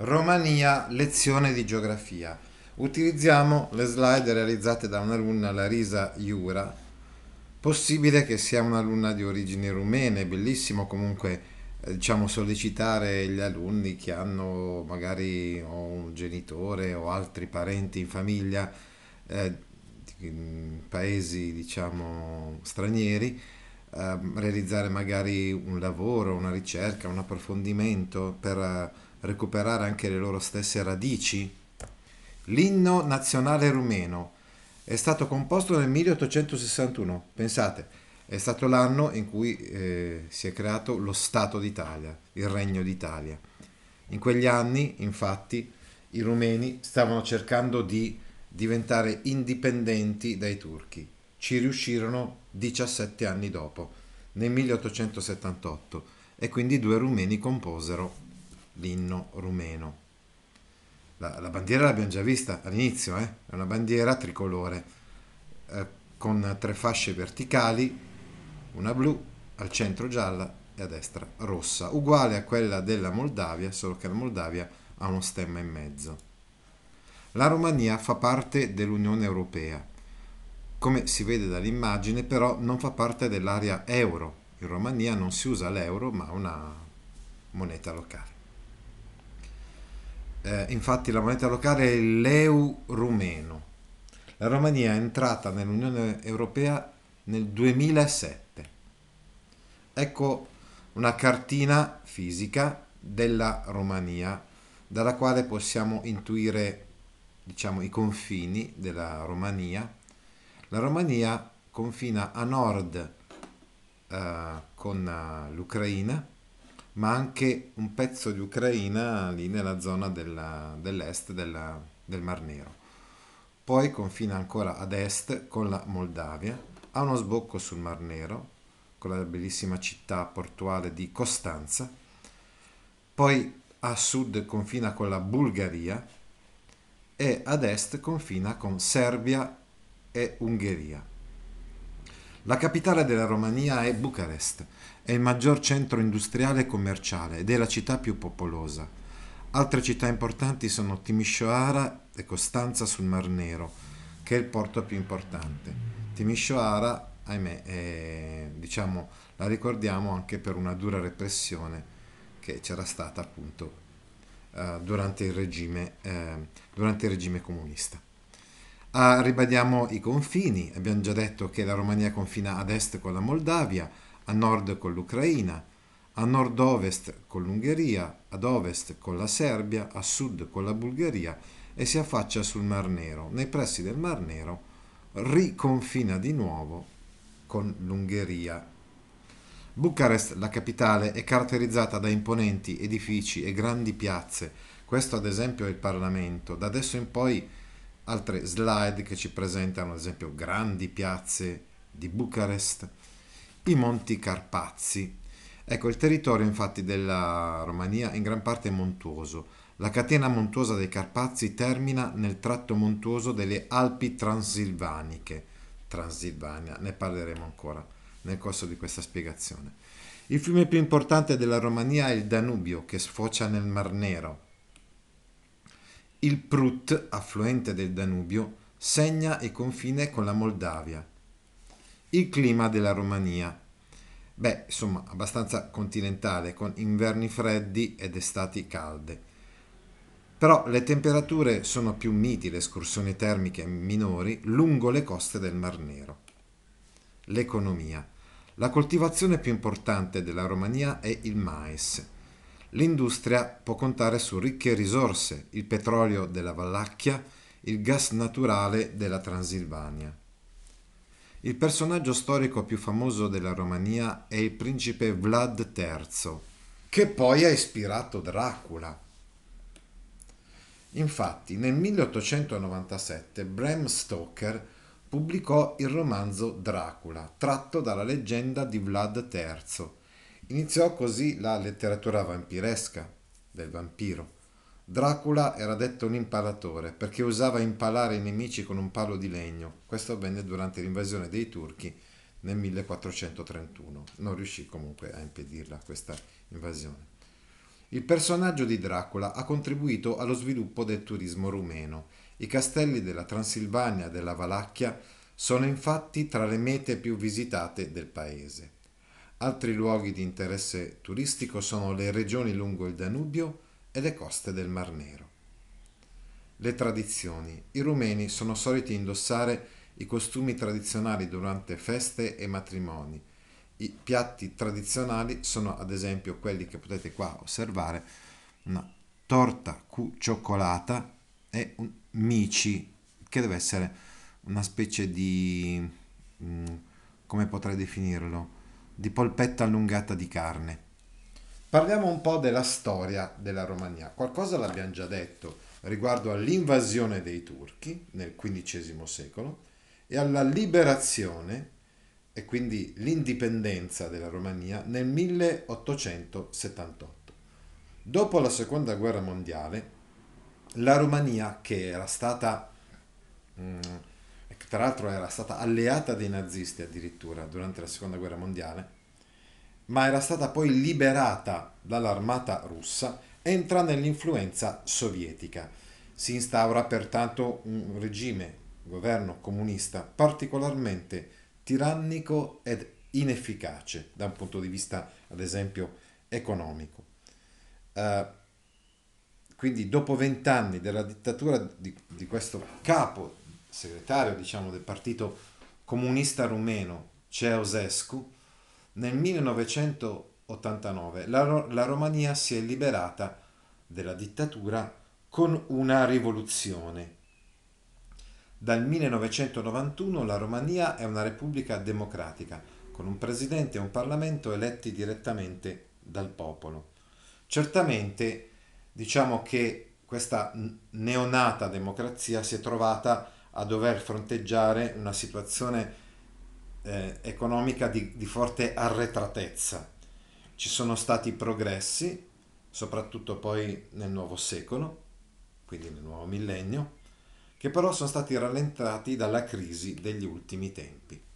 Romania, lezione di geografia. Utilizziamo le slide realizzate da un'alunna Larisa Iura. Possibile che sia un'alunna di origini rumene, bellissimo comunque eh, diciamo sollecitare gli alunni che hanno magari un genitore o altri parenti in famiglia eh, in paesi diciamo stranieri Ehm, realizzare magari un lavoro, una ricerca, un approfondimento per eh, recuperare anche le loro stesse radici. L'inno nazionale rumeno è stato composto nel 1861, pensate, è stato l'anno in cui eh, si è creato lo Stato d'Italia, il Regno d'Italia. In quegli anni, infatti, i rumeni stavano cercando di diventare indipendenti dai turchi. Ci riuscirono 17 anni dopo, nel 1878, e quindi due rumeni composero l'inno rumeno. La, la bandiera l'abbiamo già vista all'inizio, eh? è una bandiera tricolore eh, con tre fasce verticali, una blu, al centro gialla e a destra rossa, uguale a quella della Moldavia, solo che la Moldavia ha uno stemma in mezzo. La Romania fa parte dell'Unione Europea come si vede dall'immagine però non fa parte dell'area euro. In Romania non si usa l'euro ma una moneta locale. Eh, infatti la moneta locale è l'eu rumeno. La Romania è entrata nell'Unione Europea nel 2007. Ecco una cartina fisica della Romania dalla quale possiamo intuire diciamo, i confini della Romania la Romania confina a nord eh, con eh, l'Ucraina, ma anche un pezzo di Ucraina lì nella zona della, dell'est della, del Mar Nero. Poi confina ancora ad est con la Moldavia, ha uno sbocco sul Mar Nero, con la bellissima città portuale di Costanza, poi a sud confina con la Bulgaria e ad est confina con Serbia e Ungheria. La capitale della Romania è Bucarest, è il maggior centro industriale e commerciale ed è la città più popolosa. Altre città importanti sono Timisoara e Costanza sul Mar Nero, che è il porto più importante. Timisoara, ahimè, è, diciamo, la ricordiamo anche per una dura repressione che c'era stata appunto eh, durante, il regime, eh, durante il regime comunista. Ah, ribadiamo i confini, abbiamo già detto che la Romania confina ad est con la Moldavia, a nord con l'Ucraina, a nord-ovest con l'Ungheria, ad ovest con la Serbia, a sud con la Bulgaria e si affaccia sul Mar Nero. Nei pressi del Mar Nero riconfina di nuovo con l'Ungheria. Bucarest, la capitale, è caratterizzata da imponenti edifici e grandi piazze. Questo ad esempio è il Parlamento. Da adesso in poi altre slide che ci presentano ad esempio grandi piazze di Bucarest, i Monti Carpazi. Ecco, il territorio infatti della Romania è in gran parte montuoso. La catena montuosa dei Carpazi termina nel tratto montuoso delle Alpi Transilvaniche. Transilvania, ne parleremo ancora nel corso di questa spiegazione. Il fiume più importante della Romania è il Danubio, che sfocia nel Mar Nero il Prut, affluente del Danubio, segna il confine con la Moldavia. Il clima della Romania. Beh, insomma, abbastanza continentale, con inverni freddi ed estati calde. Però le temperature sono più miti, le escursioni termiche minori lungo le coste del Mar Nero. L'economia. La coltivazione più importante della Romania è il mais L'industria può contare su ricche risorse, il petrolio della Valacchia, il gas naturale della Transilvania. Il personaggio storico più famoso della Romania è il principe Vlad III, che poi ha ispirato Dracula. Infatti, nel 1897 Bram Stoker pubblicò il romanzo Dracula, tratto dalla leggenda di Vlad III, Iniziò così la letteratura vampiresca del vampiro. Dracula era detto un impalatore perché usava impalare i nemici con un palo di legno. Questo avvenne durante l'invasione dei turchi nel 1431. Non riuscì comunque a impedirla questa invasione. Il personaggio di Dracula ha contribuito allo sviluppo del turismo rumeno. I castelli della Transilvania e della Valacchia sono infatti tra le mete più visitate del paese. Altri luoghi di interesse turistico sono le regioni lungo il Danubio e le coste del Mar Nero. Le tradizioni. I rumeni sono soliti indossare i costumi tradizionali durante feste e matrimoni. I piatti tradizionali sono ad esempio quelli che potete qua osservare, una torta cu cioccolata e un mici, che deve essere una specie di... Mm, come potrei definirlo? di polpetta allungata di carne. Parliamo un po' della storia della Romania. Qualcosa l'abbiamo già detto riguardo all'invasione dei turchi nel XV secolo e alla liberazione e quindi l'indipendenza della Romania nel 1878. Dopo la seconda guerra mondiale, la Romania, che era stata mh, mm, tra l'altro era stata alleata dei nazisti addirittura durante la seconda guerra mondiale, ma era stata poi liberata dall'armata russa entra nell'influenza sovietica. Si instaura pertanto un regime, un governo comunista particolarmente tirannico ed inefficace da un punto di vista, ad esempio, economico. Uh, quindi dopo vent'anni della dittatura di, di questo capo segretario diciamo, del partito comunista rumeno Ceausescu, nel 1989 la, la Romania si è liberata della dittatura con una rivoluzione. Dal 1991 la Romania è una repubblica democratica, con un presidente e un parlamento eletti direttamente dal popolo. Certamente diciamo che questa neonata democrazia si è trovata a dover fronteggiare una situazione eh, economica di, di forte arretratezza. Ci sono stati progressi, soprattutto poi nel nuovo secolo, quindi nel nuovo millennio, che però sono stati rallentati dalla crisi degli ultimi tempi.